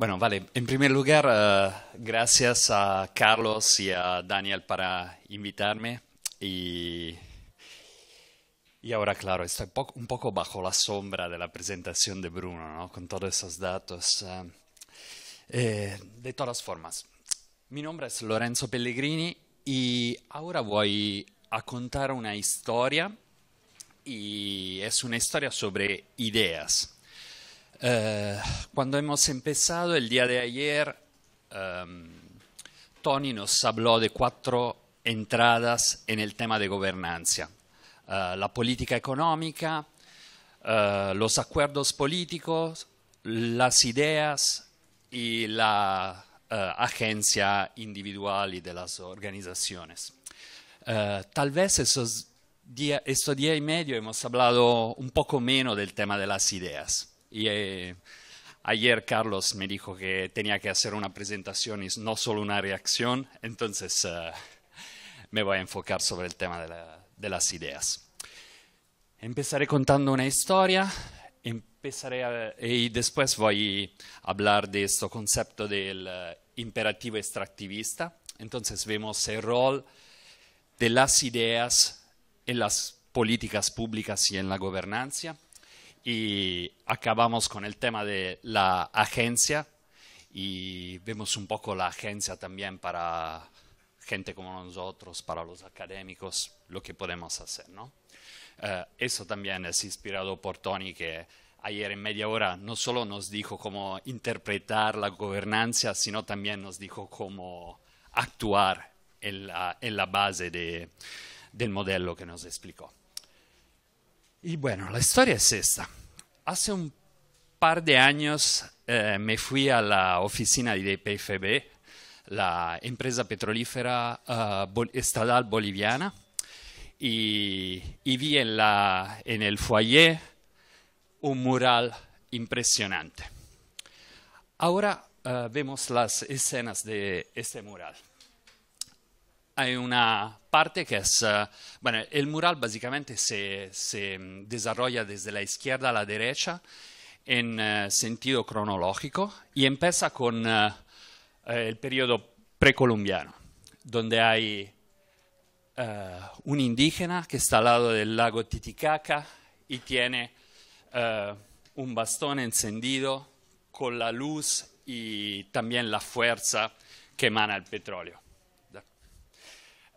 Bueno, vale. En primer lugar, eh, gracias a Carlos y a Daniel para invitarme. Y, ahora, claro, estoy un poco bajo la sombra de la presentación de Bruno, ¿no? Con todos esos datos. Eh, eh, de todas formas, mi nombre es Lorenzo Pellegrini y ahora voy a contar una historia y es una historia sobre ideas. Eh, cuando hemos empezado el día de ayer, em, Tony nos habló de cuatro entradas en el tema de gobernanza. Eh, la política económica, eh, los acuerdos políticos, las ideas y la agencia individual y de las organizaciones. tal vez estos días y medio hemos hablado un poco menos del tema de las ideas. Y eh, ayer Carlos me dijo que tenía que hacer una presentación y no solo una reacción, entonces eh, me voy a enfocar sobre el tema de, las ideas. Empezaré contando una historia, empezaré y después voy a hablar de este concepto del eh, imperativo extractivista. Entonces vemos el rol de las ideas en las políticas públicas y en la gobernanza y acabamos con el tema de la agencia y vemos un poco la agencia también para gente como nosotros, para los académicos, lo que podemos hacer, ¿no? Eh, eso también es inspirado por Tony, que ayer en media hora no solo nos dijo cómo interpretar la gobernanza, sino también nos dijo cómo actuar en la, la base de, del modelo que nos explicó. Y bueno, la historia es esta. Hace un par de años eh, me fui a la oficina de PFB, la empresa petrolífera eh, estatal boliviana, y, vi en, el foyer un mural impresionante. Ahora eh, vemos las escenas de este mural hay una parte que es, eh, bueno, el mural básicamente se, desarrolla desde la izquierda a la derecha en eh, sentido cronológico y empieza con eh, el periodo precolombiano, donde hay un indígena que está al lado del lago Titicaca y tiene un bastón encendido con la luz y también la fuerza que emana el petróleo.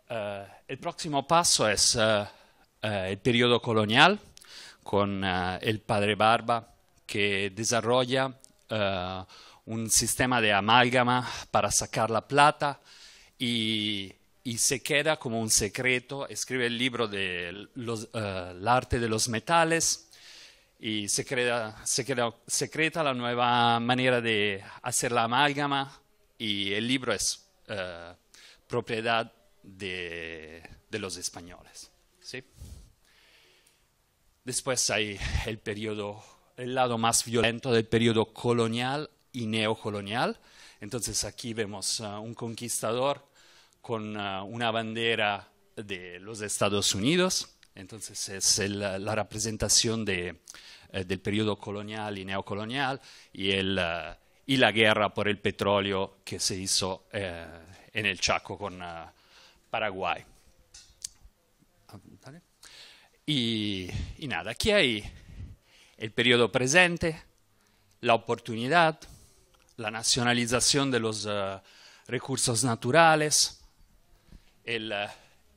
Eh, el próximo paso es eh, eh, el periodo colonial con el padre Barba que desarrolla un sistema de amálgama para sacar la plata y, se queda como un secreto, escribe el libro de el arte de los metales y se crea, se secreta la nueva manera de hacer la amálgama y el libro es propiedad de, los españoles. Después hay el periodo, el lado más violento del periodo colonial y neocolonial. Entonces aquí vemos un conquistador con una bandera de los Estados Unidos. Entonces es la representación eh, del periodo colonial y neocolonial y, la guerra por el petróleo que se hizo eh, en el Chaco con Paraguay. Y, ah, y nada, aquí hay il periodo presente, la oportunidad, la nazionalizzazione dei uh, eh, recursos naturali, il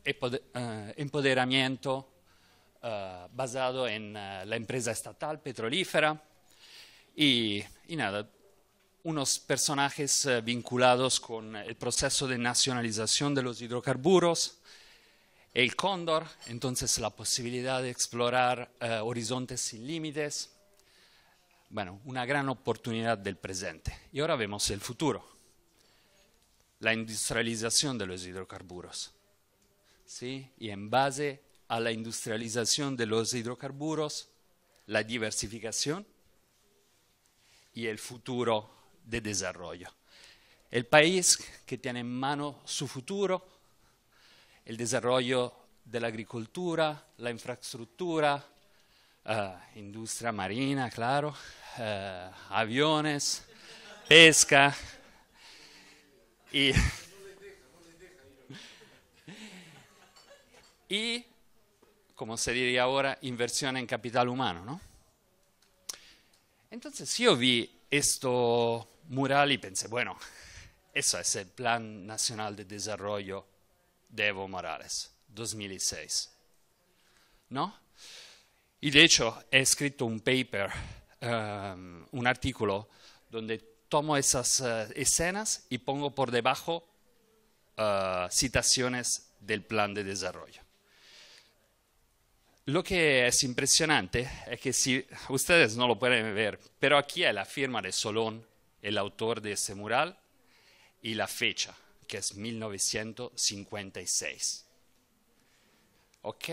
uh, eh, eh, empoderamiento uh, basado en la empresa estatal petrolífera y, y nada, unos personajes eh, vinculados con el proceso de nacionalización de los hidrocarburos, el cóndor, entonces la posibilidad de explorar eh, horizontes sin límites, bueno, una gran oportunidad del presente. Y ahora vemos el futuro, la industrialización de los hidrocarburos. ¿sí? Y en base a la industrialización de los hidrocarburos, la diversificación y el futuro de desarrollo. El país que tiene en mano su futuro, el desarrollo de la agricultura, la infraestructura, uh, industria marina, claro, uh, aviones, pesca y, y, como se diría ahora, inversión en capital humano. ¿no? Entonces yo vi esto mural y pensé, bueno, eso es el Plan Nacional de Desarrollo de Evo Morales, 2006. ¿No? Y de hecho he escrito un paper, em, un artículo, donde tomo esas eh, escenas y pongo por debajo eh, citaciones del plan de desarrollo. Lo que es impresionante es que si ustedes no lo pueden ver, pero aquí hay la firma de Solón el autor de ese mural, y la fecha, que es 1956. ¿Ok?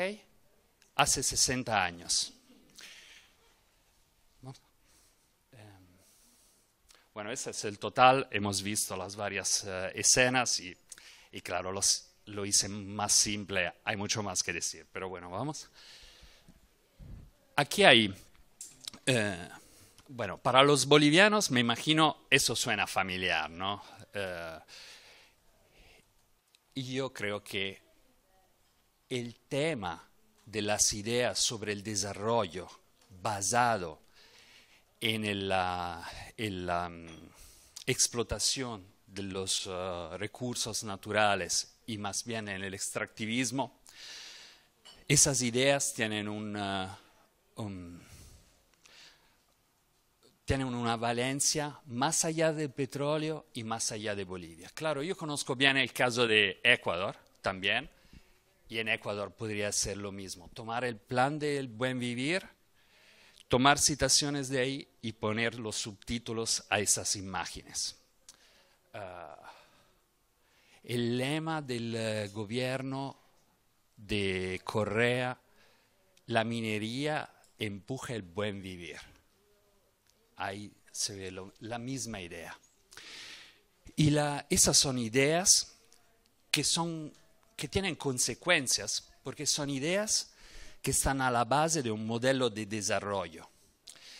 Hace 60 años. Em, bueno, ese es el total. Hemos visto las varias eh, escenas y, y claro, los, lo hice más simple. Hay mucho más que decir, pero bueno, vamos. Aquí hay... Eh, bueno, para los bolivianos me imagino eso suena familiar, ¿no? Eh, y yo creo que el tema de las ideas sobre el desarrollo basado en, la mm, explotación de los eh, recursos naturales y más bien en el extractivismo, esas ideas tienen un eh, tienen una valencia más allá del petróleo y más allá de Bolivia. Claro, yo conozco bien el caso de Ecuador también, y en Ecuador podría ser lo mismo, tomar el plan del buen vivir, tomar citaciones de ahí y poner los subtítulos a esas imágenes. Ah, el lema del eh, gobierno de Correa, la minería empuja el buen vivir ahí se ve la misma idea. Y esas son ideas que, son, que tienen consecuencias, porque son ideas que están a la base de un modelo de desarrollo.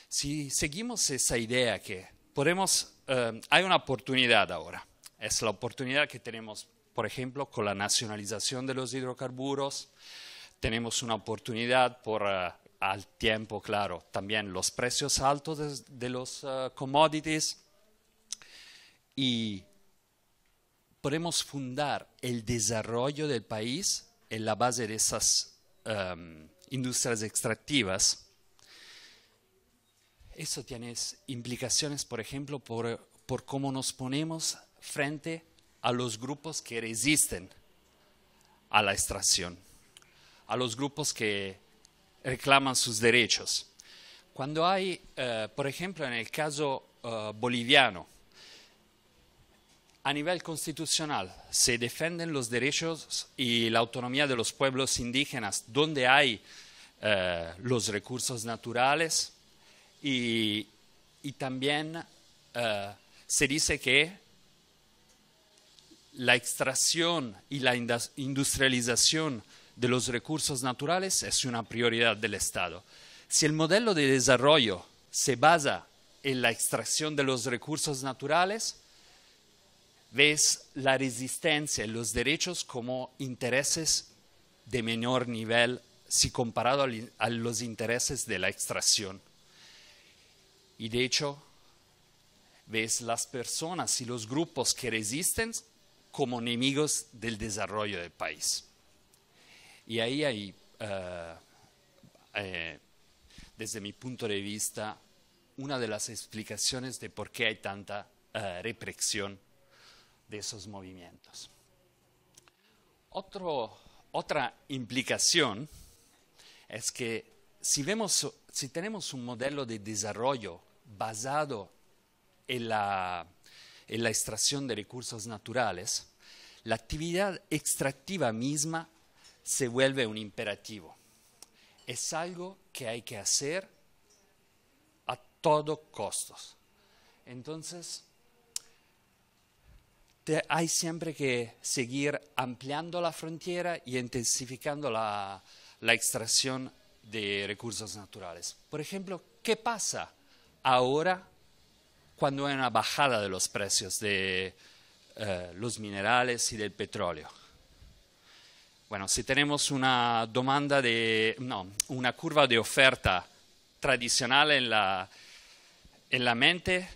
Si seguimos esa idea que podemos, eh, hay una oportunidad ahora, es la oportunidad que tenemos, por ejemplo, con la nacionalización de los hidrocarburos, tenemos una oportunidad por eh, al tiempo, claro, también los precios altos de, los eh, commodities y podemos fundar el desarrollo del país en la base de esas em, industrias extractivas. Eso tiene implicaciones, por ejemplo, por cómo nos ponemos frente a los grupos que resisten a la extracción, a los grupos que reclaman sus derechos. Cuando hay, eh, por ejemplo, en el caso eh, boliviano, a nivel constitucional se defienden los derechos y la autonomía de los pueblos indígenas donde hay eh, los recursos naturales y, y también se dice que la extracción y la industrialización de los recursos naturales es una prioridad del Estado. Si el modelo de desarrollo se basa en la extracción de los recursos naturales, ves la resistencia y los derechos como intereses de menor nivel si comparado a los intereses de la extracción. Y de hecho, ves las personas y los grupos que resisten como enemigos del desarrollo del país. Y ahí hay, eh, eh, desde mi punto de vista, una de las explicaciones de por qué hay tanta eh, represión de esos movimientos. otra implicación es que si, vemos, si tenemos un modelo de desarrollo basado en la, en la extracción de recursos naturales, la actividad extractiva misma se vuelve un imperativo. Es algo que hay que hacer a todo costos. Entonces, hay siempre que seguir ampliando la frontera y intensificando la, extracción de recursos naturales. Por ejemplo, ¿qué pasa ahora cuando hay una bajada de los precios de eh, los minerales y del petróleo? Bueno, si tenemos una demanda de, una curva de oferta tradicional en la, mente,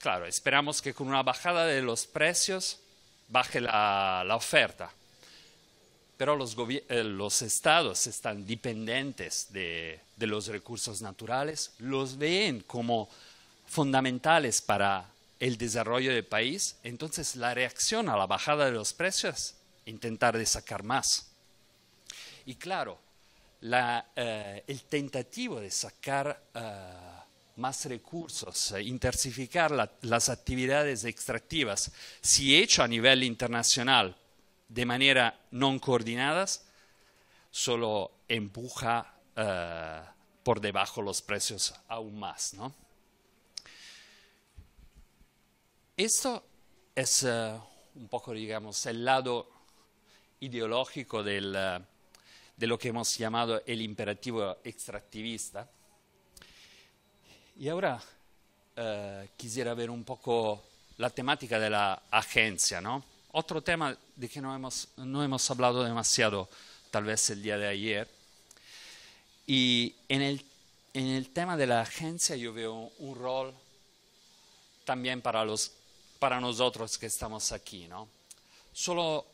claro, esperamos que con una bajada de los precios baje la, oferta. Pero los, eh, estados están dependientes de los recursos naturales, los ven como fundamentales para el desarrollo del país, entonces la reacción a la bajada de los precios intentar de sacar más. Y claro, eh, el tentativo de sacar eh, más recursos, eh, intensificar las actividades extractivas, si hecho a nivel internacional de manera no coordinada, solo empuja por debajo los precios aún más. ¿no? Esto es un poco, digamos, el lado ideológico eh, de lo que hemos llamado el imperativo extractivista. Y ahora eh, quisiera ver un poco la temática de la agencia, Otro tema de que no hemos, hablado demasiado, tal vez el día de ayer. Y en el, tema de la agencia yo veo un rol también para, los, para nosotros que estamos aquí, ¿no? Solo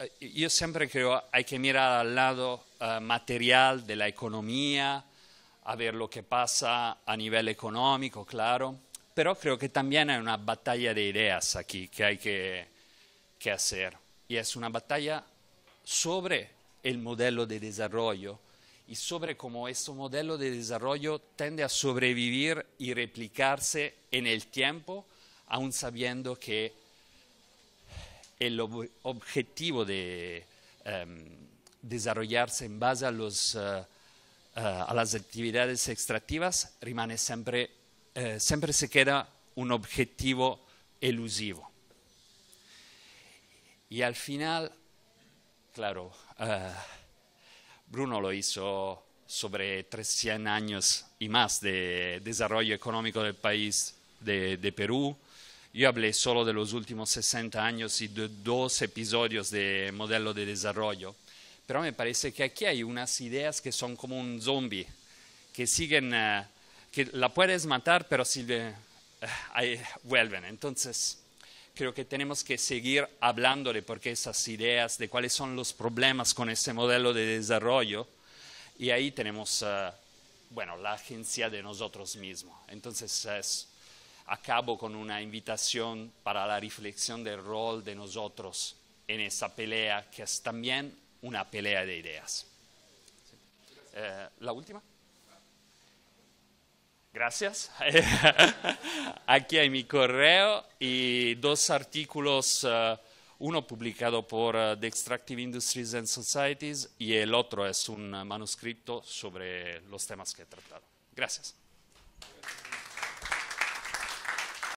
eh, yo siempre creo hay que mirar al lado eh, material de la economía, a ver lo que pasa a nivel económico, claro, pero creo que también hay una batalla de ideas aquí que hay que, hacer. Y es una batalla sobre el modelo de desarrollo y sobre cómo este modelo de desarrollo tiende a sobrevivir y replicarse en el tiempo, aún sabiendo que el objetivo de em, desarrollarse en base a, eh, eh, las actividades extractivas eh, siempre, se queda un objetivo elusivo. Y al final, claro, Bruno lo hizo sobre 300 años y más de desarrollo económico del país de Perú, yo hablé solo de los últimos 60 años y de dos episodios de modelo de desarrollo, pero me parece que aquí hay unas ideas que son como un zombie, que siguen, eh, que la puedes matar, pero si eh, vuelven. Entonces, creo que tenemos que seguir hablando de por qué esas ideas, de cuáles son los problemas con ese modelo de desarrollo, y ahí tenemos... Eh, bueno, la agencia de nosotros mismos. Entonces es acabo con una invitación para la reflexión del rol de nosotros en esa pelea, que es también una pelea de ideas. Eh, la última. Gracias. Aquí hay mi correo y dos artículos, eh, uno publicado por eh, The Extractive Industries and Societies y el otro es un manuscrito sobre los temas que he tratado. Gracias.